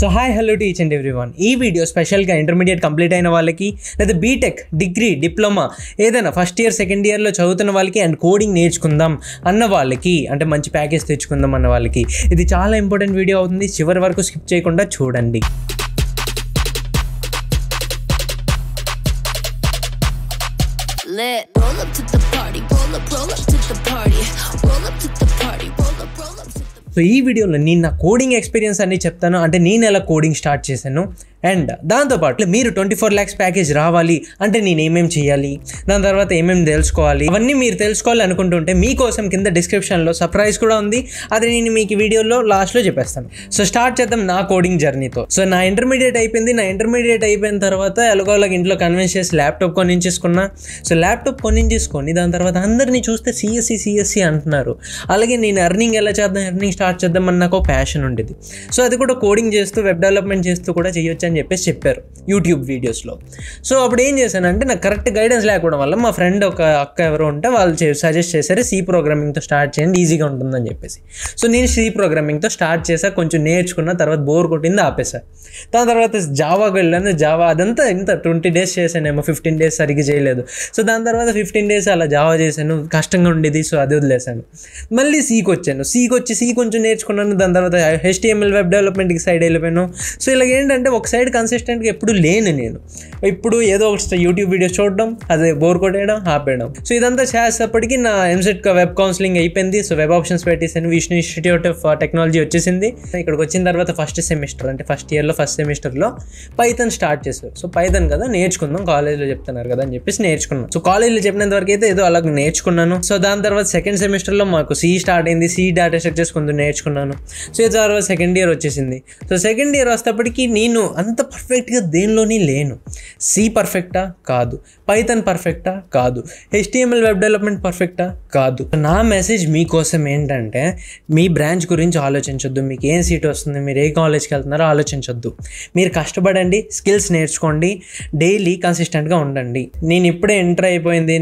So hi hello teach each and every one ఈ video స్పెషల్గా intermediate complete అయిన వాళ్ళకి లేదా బీటెక్ డిగ్రీ డిప్లొమా ఏదైనా ఫస్ట్ ఇయర్ సెకండ్ ఇయర్లో చదువుతున్న వాళ్ళకి అండ్ కోడింగ్ నేర్చుకుందాం అన్న వాళ్ళకి అంటే మంచి ప్యాకేజ్ తెచ్చుకుందాం అన్న వాళ్ళకి ఇది చాలా ఇంపార్టెంట్ వీడియో అవుతుంది చివరి వరకు స్కిప్ చేయకుండా చూడండి Roll up to the party, roll up, roll up to the party, roll up to the party, roll up, roll up. So ఈ వీడియోలో నేను నా కోడింగ్ ఎక్స్పీరియన్స్ అన్నీ చెప్తాను అంటే నేను ఎలా కోడింగ్ స్టార్ట్ చేశాను అండ్ దాంతోపాటు మీరు ట్వంటీ ఫోర్ ల్యాక్స్ ప్యాకేజ్ రావాలి అంటే నేను ఏమేమి చేయాలి దాని తర్వాత ఏమేమి తెలుసుకోవాలి అవన్నీ మీరు తెలుసుకోవాలి అనుకుంటుంటే మీకోసం కింద డిస్క్రిప్షన్లో సర్ప్రైజ్ కూడా ఉంది అది నేను మీకు వీడియోలో లాస్ట్లో చెప్పేస్తాను సో స్టార్ట్ చేద్దాం నా కోడింగ్ జర్నీతో సో నా ఇంటర్మీడియట్ అయిపోయింది నా ఇంటర్మీడియట్ అయిపోయిన తర్వాత ఎలాగోలాగ ఇంట్లో కన్విన్స్ చేసి ల్యాప్టాప్ కొనించేసుకున్నా సో ల్యాప్టాప్ కొనించేసుకొని దాని తర్వాత అందరినీ చూస్తే సిఎస్సి సిఎస్సి అంటున్నారు అలాగే నేను ఎర్నింగ్ ఎలా చేద్దాం ఎర్నింగ్ స్టార్ట్ చేద్దాం అని నాకు ప్యాషన్ ఉండేది సో అది కూడా కోడింగ్ చేస్తూ వెబ్ డెవలప్మెంట్ చేస్తూ కూడా చేయొచ్చు అని చెప్పేసి చెప్పారు యూట్యూబ్ వీడియోస్లో సో అప్పుడు ఏం చేశానంటే నాకు కరెక్ట్ గైడెన్స్ లేకపోవడం వల్ల మా ఫ్రెండ్ ఒక అక్క ఎవరు ఉంటే వాళ్ళు సజెస్ట్ చేశారు సి ప్రోగ్రామింగ్తో స్టార్ట్ చేయండి ఈజీగా ఉంటుందని చెప్పేసి సో నేను సి ప్రోగ్రామింగ్తో స్టార్ట్ చేశాను కొంచెం నేర్చుకున్న తర్వాత బోర్ కొట్టింది ఆపేసా దాని తర్వాత జావాకి వెళ్ళాను జావా అదంతా ఇంత ట్వంటీ డేస్ చేశానేమో ఫిఫ్టీన్ డేస్ సరిగ్గా చేయలేదు సో దాని తర్వాత ఫిఫ్టీన్ డేస్ అలా జావా చేశాను కష్టంగా ఉండేది సో అది వదిలేశాను మళ్ళీ సీకి వచ్చాను సీకి వచ్చి సీ కొంచెం నేర్చుకున్నాను దాని తర్వాత హెచ్టిఎంఎల్ వెబ్ డెవలప్మెంట్కి సైడ్ వెళ్ళిపోయాను సో ఇలా ఏంటంటే ఒక సైడ్ సైడ్ కన్సిస్టెంట్గా ఎప్పుడు లేను నేను ఇప్పుడు ఏదో ఒక యూట్యూబ్ వీడియోస్ చూడడం అదే బోర్ కొట్టేయడం ఆపేయడం సో ఇదంతా చేసేటప్పటికి నా ఎంసెట్ వెబ్ కౌన్సిలింగ్ అయిపోయింది సో వెబ్ ఆప్షన్స్ పెట్టేసాను విష్ణు ఇన్స్టిట్యూట్ ఆఫ్ టెక్నాలజీ వచ్చేసింది ఇక్కడికి వచ్చిన తర్వాత ఫస్ట్ సెమిస్టర్ అంటే ఫస్ట్ ఇయర్లో ఫస్ట్ సెమిస్టర్లో పైథన్ స్టార్ట్ చేశారు సో పైథన్ కదా నేర్చుకుందాం కాలేజ్లో చెప్తున్నారు కదా అని చెప్పేసి నేర్చుకున్నాను సో కాలేజ్లో చెప్పినంత వరకు అయితే ఏదో అలాగే నేర్చుకున్నాను సో దాని తర్వాత సెకండ్ సెమిస్టర్లో మాకు సి స్టార్ట్ అయింది సి డేటా స్ట్రక్చర్స్ కొంచెం నేర్చుకున్నాను సో తర్వాత సెకండ్ ఇయర్ వచ్చేసింది సో సెకండ్ ఇయర్ వచ్చేటప్పటికి నేను అంత పర్ఫెక్ట్గా దేనిలోని లేను సి పర్ఫెక్టా కాదు పైథన్ పర్ఫెక్టా కాదు హెచ్టిఎంఎల్ వెబ్ డెవలప్మెంట్ పర్ఫెక్టా కాదు నా మెసేజ్ మీకోసం ఏంటంటే మీ బ్రాంచ్ గురించి ఆలోచించొద్దు మీకు ఏం సీట్ వస్తుంది మీరు ఏ కాలేజ్కి వెళ్తున్నారో ఆలోచించొద్దు మీరు కష్టపడండి స్కిల్స్ నేర్చుకోండి డైలీ కన్సిస్టెంట్గా ఉండండి నేను ఇప్పుడే ఎంటర్ అయిపోయింది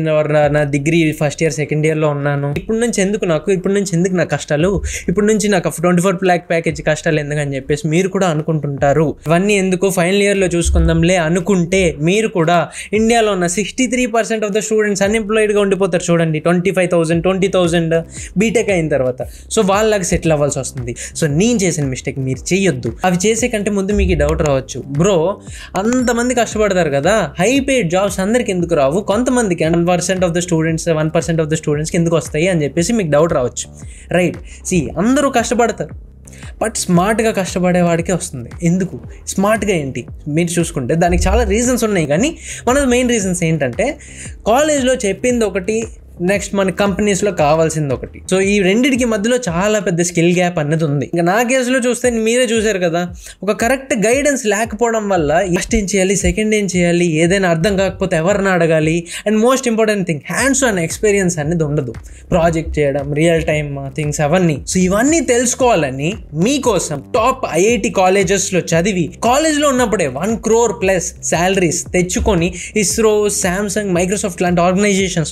నా డిగ్రీ ఫస్ట్ ఇయర్ సెకండ్ ఇయర్లో ఉన్నాను ఇప్పుడు నుంచి ఎందుకు నాకు ఇప్పుడు నుంచి ఎందుకు నా కష్టాలు ఇప్పుడు నుంచి నాకు ట్వంటీ ఫోర్ ప్లాక్ ప్యాకేజ్ కష్టాలు ఎందుకని చెప్పేసి మీరు కూడా అనుకుంటుంటారు ఇవన్నీ ఎందుకు ఫైనల్ ఇయర్లో చూసుకుందాంలే అనుకుంటే మీరు కూడా ఇండియాలో ఉన్న sixty three percent of the students అన్ఎంప్లాయిడ్గా ఉండిపోతారు చూడండి twenty five thousand twenty thousand B Tech అయిన తర్వాత సో వాళ్ళకి సెటిల్ అవ్వాల్సి వస్తుంది సో నేను చేసిన మిస్టేక్ మీరు చేయొద్దు అవి చేసే కంటే ముందు మీకు డౌట్ రావచ్చు బ్రో అంతమంది కష్టపడతారు కదా హై పేడ్ జాబ్స్ అందరికి ఎందుకు రావు కొంతమందికి one percent of the students one percent of the స్టూడెంట్స్కి ఎందుకు వస్తాయి అని చెప్పేసి మీకు డౌట్ రావచ్చు రైట్ సి అందరూ కష్టపడతారు బట్ స్మార్ట్గా కష్టపడేవాడికే వస్తుంది ఎందుకు స్మార్ట్గా ఏంటి మీరు చూసుకుంటే దానికి చాలా రీజన్స్ ఉన్నాయి కానీ వన్ ద మెయిన్ రీజన్స్ ఏంటంటే కాలేజ్లో చెప్పింది ఒకటి నెక్స్ట్ మన కంపెనీస్లో కావాల్సింది ఒకటి సో ఈ రెండింటికి మధ్యలో చాలా పెద్ద స్కిల్ గ్యాప్ అనేది ఉంది ఇంకా నా కేసులో చూస్తే మీరే చూశారు కదా ఒక కరెక్ట్ గైడెన్స్ లేకపోవడం వల్ల ఫస్ట్ ఏం చేయాలి సెకండ్ ఏం చేయాలి ఏదైనా అర్థం కాకపోతే ఎవరిని అడగాలి and most important thing hands and experience అనేది ఉండదు ప్రాజెక్ట్ చేయడం రియల్ టైమ్ థింగ్స్ అవన్నీ సో ఇవన్నీ తెలుసుకోవాలని మీకోసం టాప్ ఐఐటి కాలేజెస్లో చదివి కాలేజ్లో ఉన్నప్పుడే వన్ క్రోర్ ప్లస్ శాలరీస్ తెచ్చుకొని ఇస్రో శాంసంగ్ మైక్రోసాఫ్ట్ లాంటి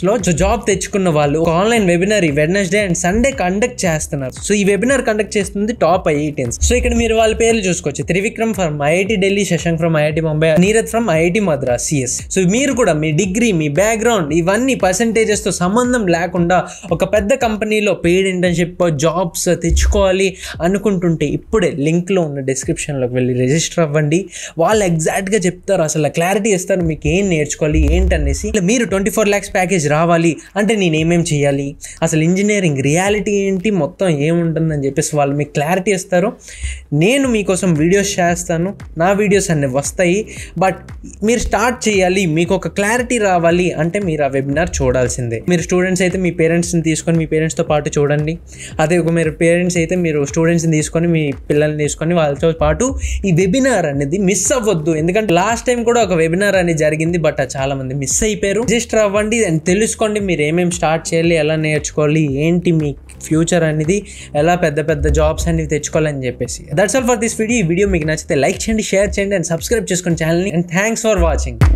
లో జాబ్ తెచ్చు తెచ్చుకున్న వాళ్ళు ఒక ఆన్లైన్ వెబినార్ ఈ వెడ్నెస్డే అండ్ సండే కండక్ట్ చేస్తున్నారు సో ఈ వెబినార్ కండక్ట్ చేస్తుంది టాప్ ఐఐటియన్స్ సో ఇక్కడ మీరు వాళ్ళ పేర్లు చూసుకోవచ్చు Trivikram from IIT Delhi Shashank from IIT Mumbai Neeraj from IIT Madras CS so మీరు కూడా మీ డిగ్రీ మీ బ్యాక్గ్రౌండ్ ఇవన్నీ పర్సంటేజెస్ తో సంబంధం లేకుండా ఒక పెద్ద కంపెనీలో పెయిడ్ ఇంటర్న్షిప్ జాబ్స్ తెచ్చుకోవాలి అనుకుంటుంటే ఇప్పుడే లింక్లో ఉన్న డిస్క్రిప్షన్లోకి వెళ్ళి రిజిస్టర్ అవ్వండి వాళ్ళు ఎగ్జాక్ట్గా చెప్తారు అసలు క్లారిటీ ఇస్తారు మీకు ఏం నేర్చుకోవాలి ఏంటనేసి మీరు ట్వంటీ ఫోర్ ల్యాక్స్ ప్యాకేజ్ రావాలి అంటే అంటే నేను ఏమేమి చేయాలి అసలు ఇంజనీరింగ్ రియాలిటీ ఏంటి మొత్తం ఏముంటుందని చెప్పేసి వాళ్ళు మీకు క్లారిటీ ఇస్తారు నేను మీకోసం వీడియోస్ చేస్తాను నా వీడియోస్ అన్నీ వస్తాయి బట్ మీరు స్టార్ట్ చేయాలి మీకు ఒక క్లారిటీ రావాలి అంటే మీరు ఆ వెబినార్ చూడాల్సిందే మీరు స్టూడెంట్స్ అయితే మీ పేరెంట్స్ని తీసుకొని మీ పేరెంట్స్తో పాటు చూడండి అదే ఒక మీరు పేరెంట్స్ అయితే మీరు స్టూడెంట్స్ని తీసుకొని మీ పిల్లల్ని తీసుకొని వాళ్ళతో పాటు ఈ వెబినార్ అనేది మిస్ అవ్వద్దు ఎందుకంటే లాస్ట్ టైం కూడా ఒక వెబినార్ అనేది జరిగింది బట్ చాలా మంది మిస్ అయిపోయారు రిజిస్టర్ అవ్వండి అండ్ తెలుసుకోండి మీరు ఏం ఏమేమి స్టార్ట్ చేయాలి ఎలా నేర్చుకోవాలి ఏంటి మీ ఫ్యూచర్ అనేది ఎలా పెద్ద పెద్ద జాబ్స్ అనేవి తెచ్చుకోవాలని చెప్పేసి that's all for this video ఈ వీడియో మీకు నచ్చితే లైక్ చేయండి షేర్ చేయండి అండ్ సబ్స్క్రైబ్ చేసుకుని ఛానల్ని అండ్ థ్యాంక్స్ ఫర్ వాచింగ్